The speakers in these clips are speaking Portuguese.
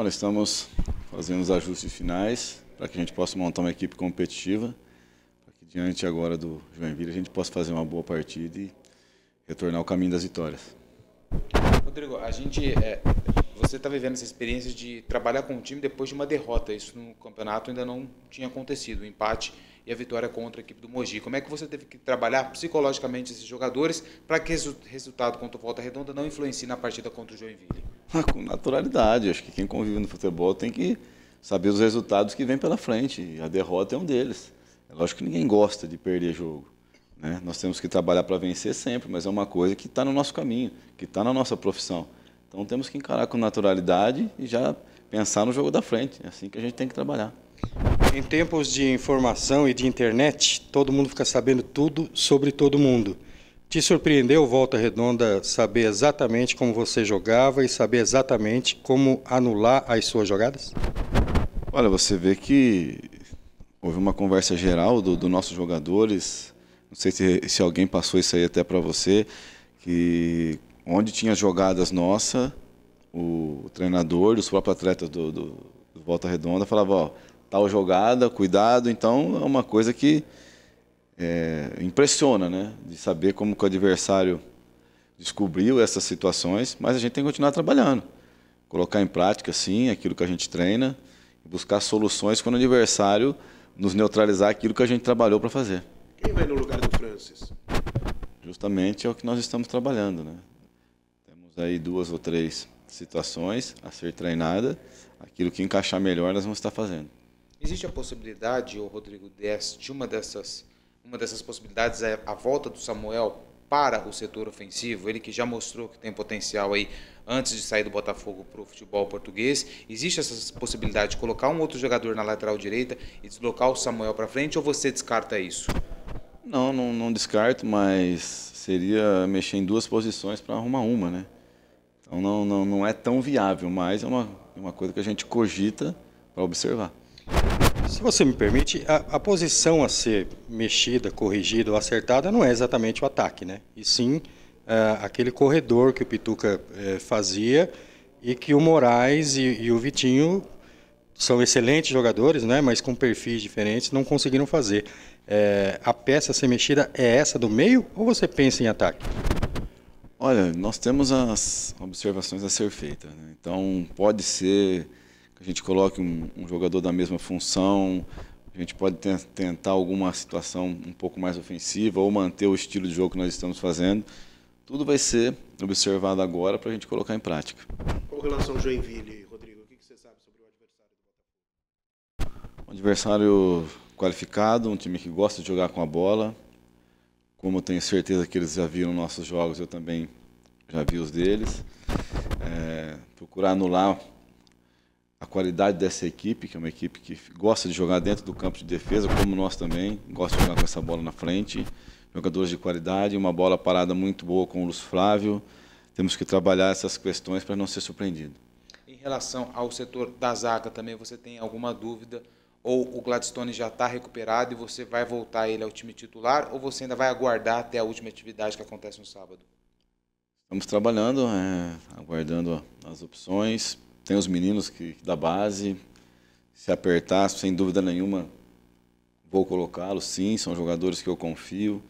Olha, estamos fazendo os ajustes finais para que a gente possa montar uma equipe competitiva, para que diante agora do Joinville a gente possa fazer uma boa partida e retornar ao caminho das vitórias. Rodrigo, a gente, é, você está vivendo essa experiência de trabalhar com o time depois de uma derrota. Isso no campeonato ainda não tinha acontecido. O empate e a vitória contra a equipe do Mogi. Como é que você teve que trabalhar psicologicamente esses jogadores para que o resultado contra o Volta Redonda não influencie na partida contra o Joinville? Ah, com naturalidade. Acho que quem convive no futebol tem que saber os resultados que vem pela frente. E a derrota é um deles. É lógico que ninguém gosta de perder jogo. Né? Nós temos que trabalhar para vencer sempre, mas é uma coisa que está no nosso caminho, que está na nossa profissão. Então temos que encarar com naturalidade e já pensar no jogo da frente. É assim que a gente tem que trabalhar. Em tempos de informação e de internet, todo mundo fica sabendo tudo sobre todo mundo. Te surpreendeu, Volta Redonda, saber exatamente como você jogava e saber exatamente como anular as suas jogadas? Olha, você vê que houve uma conversa geral dos do nossos jogadores. Não sei se, se alguém passou isso aí até para você, que onde tinha jogadas nossa, o treinador, os próprios atletas do, do, do Volta Redonda falava, ó, tal jogada, cuidado. Então é uma coisa que é, impressiona, né? De saber como o adversário descobriu essas situações, mas a gente tem que continuar trabalhando. Colocar em prática, sim, aquilo que a gente treina buscar soluções quando o adversário nos neutralizar aquilo que a gente trabalhou para fazer. Quem vai no lugar do Francis? Justamente é o que nós estamos trabalhando, né? Temos aí duas ou três situações a ser treinada, aquilo que encaixar melhor nós vamos estar fazendo. Existe a possibilidade, o Rodrigo, de uma dessas uma dessas possibilidades é a volta do Samuel para o setor ofensivo, ele que já mostrou que tem potencial aí antes de sair do Botafogo para o futebol português. Existe essa possibilidade de colocar um outro jogador na lateral direita e deslocar o Samuel para frente ou você descarta isso? Não, não, não, descarto, mas seria mexer em duas posições para arrumar uma, né? Então não, não, não é tão viável, mas é uma, é uma coisa que a gente cogita para observar. Se você me permite, a, a, posição a ser mexida, corrigida ou acertada não é exatamente o ataque, né? E sim é, aquele corredor que o Pituca é, fazia e que o Moraes e, e, o Vitinho são excelentes jogadores, né? Mas com perfis diferentes não conseguiram fazer. É, a peça a ser mexida é essa do meio ou você pensa em ataque? Olha, nós temos as observações a ser feitas. Né? Então pode ser que a gente coloque um, um jogador da mesma função, a gente pode tentar alguma situação um pouco mais ofensiva ou manter o estilo de jogo que nós estamos fazendo. Tudo vai ser observado agora para a gente colocar em prática. Com relação ao Joinville, Rodrigo, o que você sabe sobre o adversário do Botafogo? Um adversário qualificado, um time que gosta de jogar com a bola. Como eu tenho certeza que eles já viram nossos jogos, eu também já vi os deles. É, procurar anular a qualidade dessa equipe, que é uma equipe que gosta de jogar dentro do campo de defesa, como nós também, gosta de jogar com essa bola na frente, jogadores de qualidade, uma bola parada muito boa com o Luiz Flávio. Temos que trabalhar essas questões para não ser surpreendido. Em relação ao setor da zaga também, você tem alguma dúvida? Ou o Gladstone já está recuperado e você vai voltar ele ao time titular? Ou você ainda vai aguardar até a última atividade que acontece no sábado? Estamos trabalhando, é, aguardando as opções tem os meninos que, da base, se apertar, sem dúvida nenhuma, vou colocá-los, sim, são jogadores que eu confio.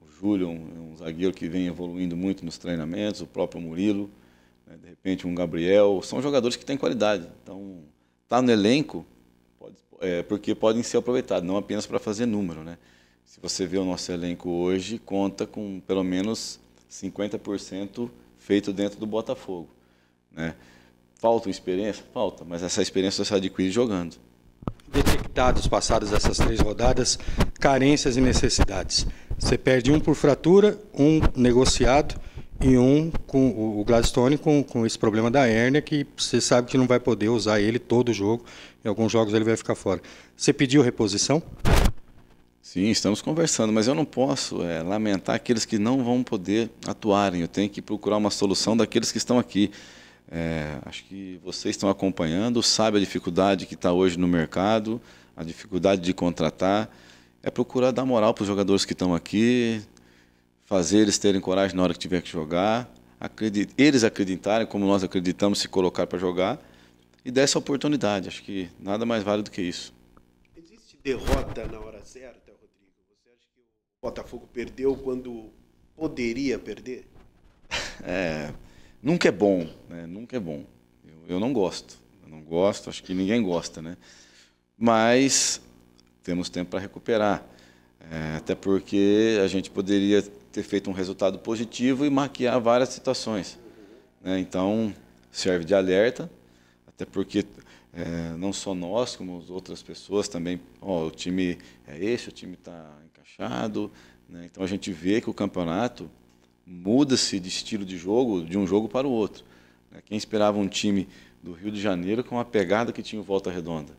O Júlio é um, é um, zagueiro que vem evoluindo muito nos treinamentos, o próprio Murilo, né, de repente um Gabriel, são jogadores que têm qualidade. Então, tá no elenco, pode, é, porque podem ser aproveitados, não apenas para fazer número, né? Se você vê o nosso elenco hoje, conta com pelo menos 50% feito dentro do Botafogo, né? Falta experiência? Falta, mas essa experiência você adquire jogando. Detectados, passadas essas três rodadas, carências e necessidades. Você perde um por fratura, um negociado e um com o Gladstone com, com esse problema da hérnia, que você sabe que não vai poder usar ele todo o jogo. Em alguns jogos ele vai ficar fora. Você pediu reposição? Sim, estamos conversando, mas eu não posso é, lamentar aqueles que não vão poder atuarem. Eu tenho que procurar uma solução daqueles que estão aqui. É, acho que vocês estão acompanhando, sabe a dificuldade que está hoje no mercado, a dificuldade de contratar. É procurar dar moral para os jogadores que estão aqui, fazer eles terem coragem na hora que tiver que jogar, acredit eles acreditarem, como nós acreditamos, se colocar para jogar, e dar essa oportunidade. Acho que nada mais vale do que isso. Existe derrota na hora certa, Rodrigo? Você acha que o Botafogo perdeu quando poderia perder? é nunca é bom, né? nunca é bom. Eu, eu não gosto, eu não gosto, acho que ninguém gosta, né? Mas temos tempo para recuperar, é, até porque a gente poderia ter feito um resultado positivo e maquiar várias situações. Né? Então, serve de alerta, até porque é, não só nós, como outras pessoas também, ó, o time é esse, o time está encaixado. Né? Então, a gente vê que o campeonato muda-se de estilo de jogo de um jogo para o outro. Né? Quem esperava um time do Rio de Janeiro com a pegada que tinha o Volta Redonda?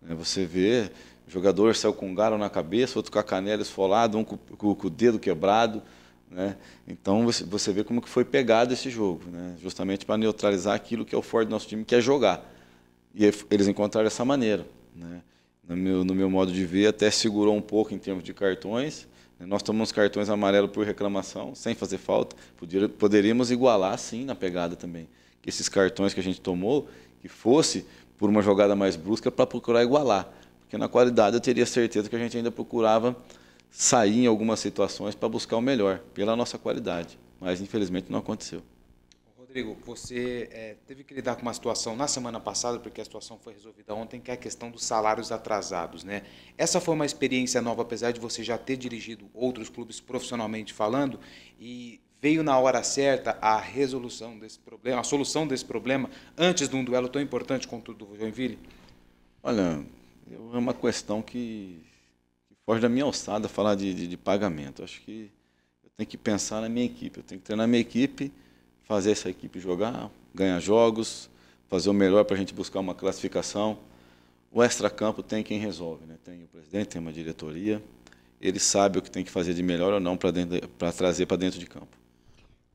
Né? Você vê, jogador saiu com um garo na cabeça, outro com a canela esfolada, um com, com, com o dedo quebrado. Né? Então você, você vê como que foi pegado esse jogo, né? justamente para neutralizar aquilo que é o forte do nosso time, que é jogar. E eles encontraram essa maneira. Né? No, meu, no meu modo de ver, até segurou um pouco em termos de cartões, nós tomamos cartões amarelos por reclamação, sem fazer falta. Poderíamos igualar, sim, na pegada também. Que esses cartões que a gente tomou, que fosse por uma jogada mais brusca para procurar igualar. Porque na qualidade eu teria certeza que a gente ainda procurava sair em algumas situações para buscar o melhor, pela nossa qualidade. Mas infelizmente não aconteceu. Rodrigo, você é, teve que lidar com uma situação na semana passada, porque a situação foi resolvida ontem, que é a questão dos salários atrasados. Né? Essa foi uma experiência nova, apesar de você já ter dirigido outros clubes profissionalmente falando, e veio na hora certa a resolução desse problema, a solução desse problema, antes de um duelo tão importante contra o do Joinville? Olha, é uma questão que, que foge da minha alçada falar de, de, de pagamento. Acho que eu tenho que pensar na minha equipe, eu tenho que treinar a minha equipe fazer essa equipe jogar, ganhar jogos, fazer o melhor para a gente buscar uma classificação. O extracampo tem quem resolve, né? tem o presidente, tem uma diretoria, ele sabe o que tem que fazer de melhor ou não para trazer para dentro de campo.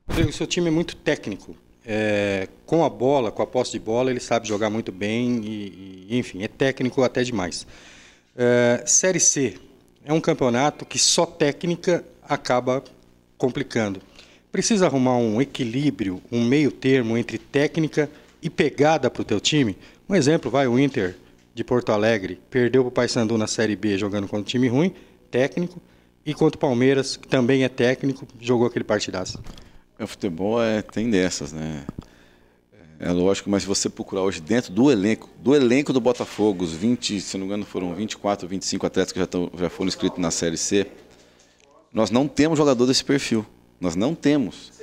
O seu time é muito técnico. É, com a bola, com a posse de bola, ele sabe jogar muito bem e, e enfim, é técnico até demais. É, Série C é um campeonato que só técnica acaba complicando. Precisa arrumar um equilíbrio, um meio termo entre técnica e pegada para o teu time? Um exemplo, vai o Inter de Porto Alegre, perdeu para o Paysandu na Série B jogando contra um time ruim, técnico, e contra o Palmeiras, que também é técnico, jogou aquele partidaço. É, o futebol é, tem dessas, né? É, é lógico, mas se você procurar hoje dentro do elenco, do elenco do Botafogo, os 20, se não me engano, foram 24, 25 atletas que já, tão, já foram inscritos na Série C, nós não temos jogador desse perfil. Nós não temos.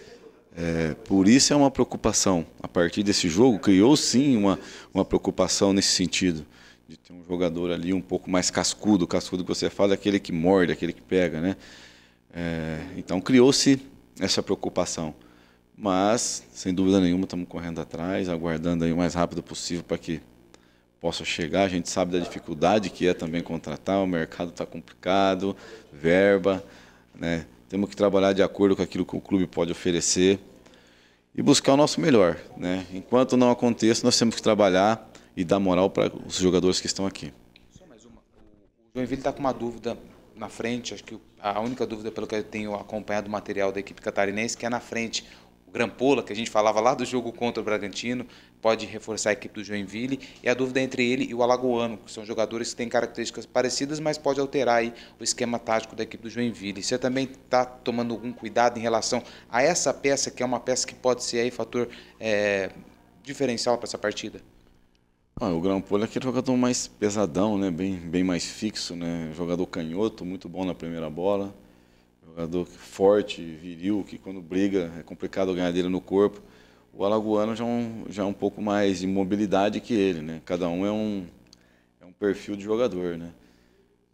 É, por isso é uma preocupação. A partir desse jogo, criou sim uma, uma preocupação nesse sentido. De ter um jogador ali um pouco mais cascudo. O cascudo que você fala é aquele que morde, aquele que pega, né? É, então criou-se essa preocupação. Mas, sem dúvida nenhuma, estamos correndo atrás, aguardando aí o mais rápido possível para que possa chegar. A gente sabe da dificuldade que é também contratar, o mercado está complicado, verba, né? Temos que trabalhar de acordo com aquilo que o clube pode oferecer e buscar o nosso melhor. Né? Enquanto não aconteça, nós temos que trabalhar e dar moral para os jogadores que estão aqui. Só mais uma. O Joinville está com uma dúvida na frente, acho que a única dúvida, pelo que eu tenho acompanhado o material da equipe catarinense, que é na frente. O Grampola, que a gente falava lá do jogo contra o Bragantino, pode reforçar a equipe do Joinville. E a dúvida é entre ele e o Alagoano, que são jogadores que têm características parecidas, mas pode alterar o esquema tático da equipe do Joinville. Você também está tomando algum cuidado em relação a essa peça, que é uma peça que pode ser aí fator é, diferencial para essa partida? Ah, o Grampolho é aquele jogador mais pesadão, né? bem, bem mais fixo, né? jogador canhoto, muito bom na primeira bola, jogador forte, viril, que quando briga é complicado ganhar dele no corpo. O alagoano já é um, já é um pouco mais de mobilidade que ele, né? Cada um é um, é um perfil de jogador, né?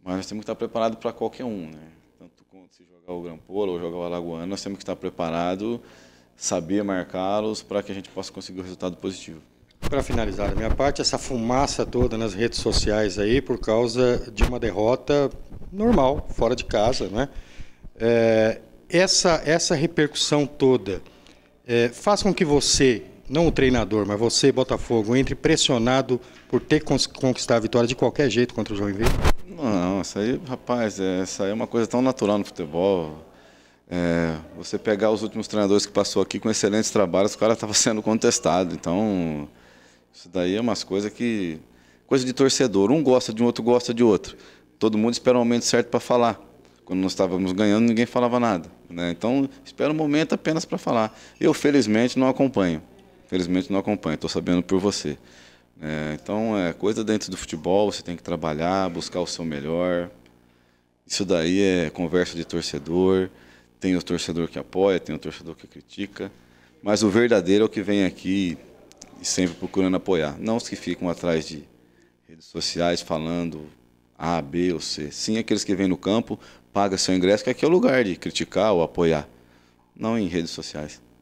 Mas nós temos que estar preparado para qualquer um, né? Tanto quanto se jogar o Grampolo ou jogar o alagoano, nós temos que estar preparado, saber marcá-los para que a gente possa conseguir um resultado positivo. Para finalizar da minha parte, essa fumaça toda nas redes sociais aí por causa de uma derrota normal, fora de casa, né? É, essa, essa repercussão toda é, faz com que você, não o treinador, mas você, Botafogo, entre pressionado por ter que conquistar a vitória de qualquer jeito contra o Joinville? Não, isso aí, rapaz, é, essa aí é uma coisa tão natural no futebol. É, você pegar os últimos treinadores que passou aqui com excelentes trabalhos, o cara estava sendo contestado. Então, isso daí é umas coisas que. coisa de torcedor. Um gosta de um, outro gosta de outro. Todo mundo espera o um momento certo para falar. Quando nós estávamos ganhando, ninguém falava nada. Né? Então, espera um momento apenas para falar. Eu, felizmente, não acompanho. Felizmente, não acompanho. Estou sabendo por você. É, então, é coisa dentro do futebol, você tem que trabalhar, buscar o seu melhor. Isso daí é conversa de torcedor. Tem o torcedor que apoia, tem o torcedor que critica. Mas o verdadeiro é o que vem aqui e sempre procurando apoiar. Não os que ficam atrás de redes sociais falando A, B ou C. Sim, aqueles que vêm no campo paga seu ingresso, que aqui é o lugar de criticar ou apoiar. Não em redes sociais.